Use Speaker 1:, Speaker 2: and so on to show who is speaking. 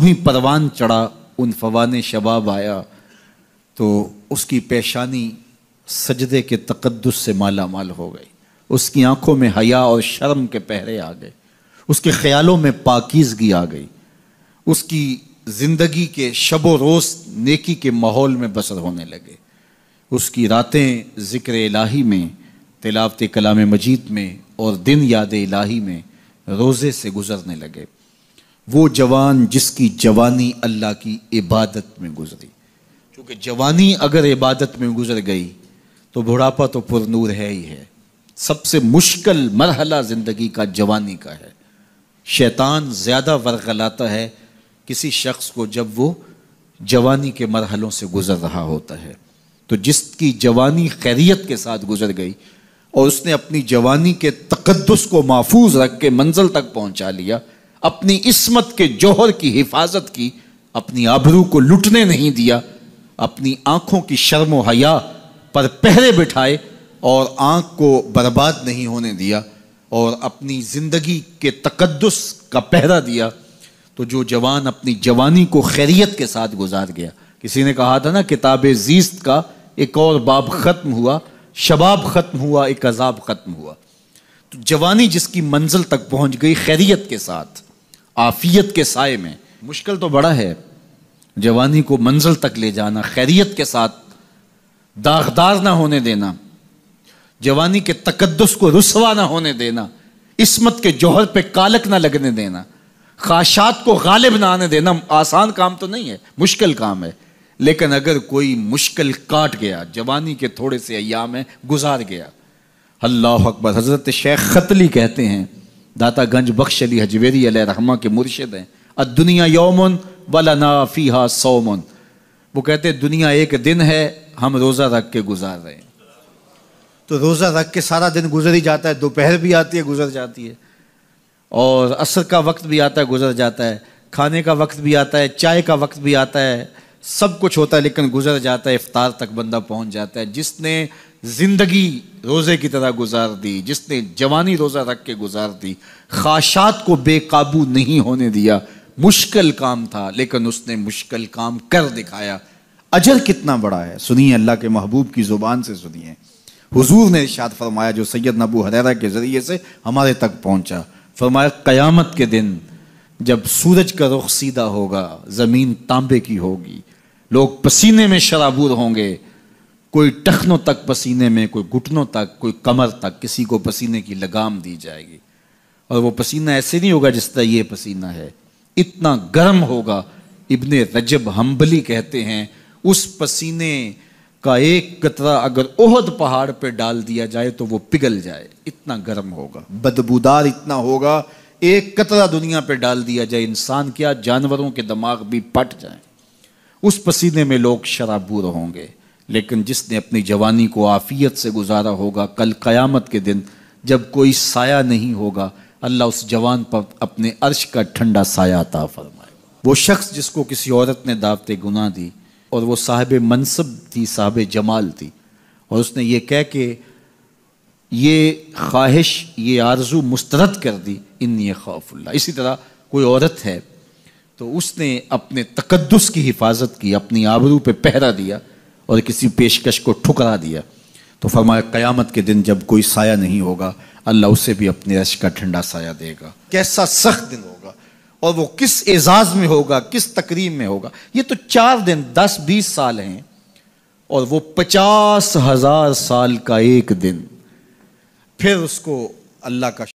Speaker 1: यूं ही परवान चढ़ा उन फवान शबाब आया तो उसकी पेशानी सजदे के तकदस से माला माल हो गई उसकी आंखों में हया और शर्म के पहरे आ गए उसके ख्यालों में पाकिजगी आ गई उसकी ज़िंदगी के शब रोज़ नेकी के माहौल में बसर होने लगे उसकी रातें ज़िक्र इलाही में तिलावत कलाम मजीद में और दिन याद इलाही में रोज़े से गुज़रने लगे वो जवान जिसकी जवानी अल्लाह की इबादत में गुजरी क्योंकि जवानी अगर इबादत में गुजर गई तो बुढ़ापा तो पुरनूर है ही है सबसे मुश्किल मरहला ज़िंदगी का जवानी का है शैतान ज़्यादा वर्गलाता है किसी शख्स को जब वो जवानी के मरहलों से गुजर रहा होता है तो जिसकी जवानी खैरियत के साथ गुजर गई और उसने अपनी जवानी के तकदस को महफूज रख के मंजिल तक पहुंचा लिया अपनी इसमत के जौहर की हिफाजत की अपनी आबरू को लुटने नहीं दिया अपनी आंखों की शर्म हया पर पहरे बिठाए और आंख को बर्बाद नहीं होने दिया और अपनी ज़िंदगी के तकदस का पहरा दिया तो जो जवान अपनी जवानी को खैरियत के साथ गुजार गया किसी ने कहा था ना किताब जीस्त का एक और बाब ख़त्म हुआ शबाब ख़त्म हुआ एक अजाब ख़त्म हुआ तो जवानी जिसकी मंजिल तक पहुंच गई खैरियत के साथ आफियत के साय में मुश्किल तो बड़ा है जवानी को मंजिल तक ले जाना खैरियत के साथ दागदार ना होने देना जवानी के तकदस को रसवा ना होने देना इसमत के जौहर पे कालक ना लगने देना खाशात को गालिब ना आने देना आसान काम तो नहीं है मुश्किल काम है लेकिन अगर कोई मुश्किल काट गया जवानी के थोड़े से अयाम में गुजार गया अल्लाह अकबर हज़रत शेख खतली कहते हैं दाता गंज बख्श अली हजवेरी रहमा के मुर्शद हैं अद दुनिया यौमन वला नाफीहा वो कहते हैं दुनिया एक दिन है हम रोज़ा रख के गुजार रहे हैं तो रोज़ा रख के सारा दिन गुजर ही जाता है दोपहर भी आती है गुजर जाती है और असर का वक्त भी आता है गुजर जाता है खाने का वक्त भी आता है चाय का वक्त भी आता है सब कुछ होता है लेकिन गुजर जाता है इफ्तार तक बंदा पहुंच जाता है जिसने जिंदगी रोज़े की तरह गुजार दी जिसने जवानी रोज़ा रख के गुजार दी खाशात को बेकाबू नहीं होने दिया मुश्किल काम था लेकिन उसने मुश्किल काम कर दिखाया अजर कितना बड़ा है सुनिए अल्लाह के महबूब की ज़ुबान से सुनिए हुजूर ने इशाद फरमाया जो सैयद नबू हरेरा के ज़रिए से हमारे तक पहुंचा फरमाया क़यामत के दिन जब सूरज का रुख सीधा होगा ज़मीन तांबे की होगी लोग पसीने में शराबूर होंगे कोई टखनों तक पसीने में कोई घुटनों तक कोई कमर तक किसी को पसीने की लगाम दी जाएगी और वो पसीना ऐसे नहीं होगा जिस तरह ये पसीना है इतना गर्म होगा इबन रजब हम्बली कहते हैं उस पसीने का एक कतरा अगर ओहद पहाड़ पर डाल दिया जाए तो वो पिघल जाए इतना गर्म होगा बदबूदार इतना होगा एक कतरा दुनिया पे डाल दिया जाए इंसान क्या जानवरों के दिमाग भी पट जाए उस पसीने में लोग शराबूर होंगे लेकिन जिसने अपनी जवानी को आफियत से गुजारा होगा कल क़यामत के दिन जब कोई साया नहीं होगा अल्लाह उस जवान पर अपने अर्श का ठंडा साया अता फरमाए वो शख्स जिसको किसी औरत ने दावते गुना दी और वो साहब मनसब थी साहब जमाल थी और उसने ये कह के ये ख्वाहिश ये आरजू मुस्तरद कर दी इन ये खौफुल्ला इसी तरह कोई औरत है तो उसने अपने तकदस की हिफाजत की अपनी आबरू पे पहरा दिया और किसी पेशकश को ठुकरा दिया तो फरमाया क़यामत के दिन जब कोई साया नहीं होगा अल्लाह उसे भी अपने रश का ठंडा साया देगा कैसा सख्त दिन होगा और वो किस एजाज़ में होगा किस तकरीब में होगा ये तो चार दिन दस बीस साल हैं और वो पचास हज़ार साल का एक दिन फिर उसको अल्लाह का